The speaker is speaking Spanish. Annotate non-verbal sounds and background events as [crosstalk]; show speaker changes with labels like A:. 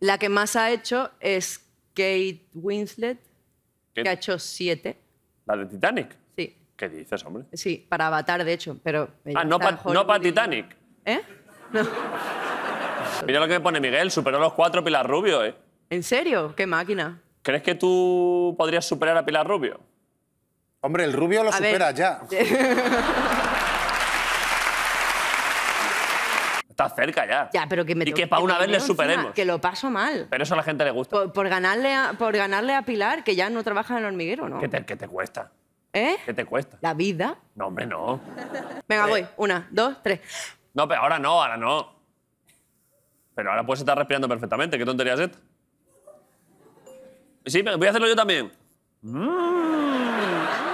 A: La que más ha hecho es Kate Winslet, que ha hecho siete.
B: ¿La de Titanic? Sí. ¿Qué dices, hombre?
A: Sí, para Avatar, de hecho, pero... Ah, no para
B: Titanic. ¿Eh? [laughs] Mira lo que me pone Miguel, superó los cuatro Pilar Rubio, ¿eh?
C: ¿En serio? ¡Qué máquina!
B: ¿Crees que tú podrías superar a Pilar Rubio? Hombre, el Rubio lo supera ya.
C: [laughs]
D: está cerca ya. Ya, pero que me Y que para una vez le superemos. Que lo paso mal. Pero eso a la gente le gusta. Por, ganarle a, por ganarle a Pilar, que ya no trabaja en el hormiguero, ¿no? ¿Qué te, cuesta? ¿Eh? ¿Qué te cuesta? La vida. No, hombre, no. Venga, eh. voy. Una, dos,
B: tres. No, pero ahora no, ahora no. Pero ahora puedes estar respirando perfectamente. ¿Qué tontería es esta? Sí, voy a hacerlo yo también. Mm.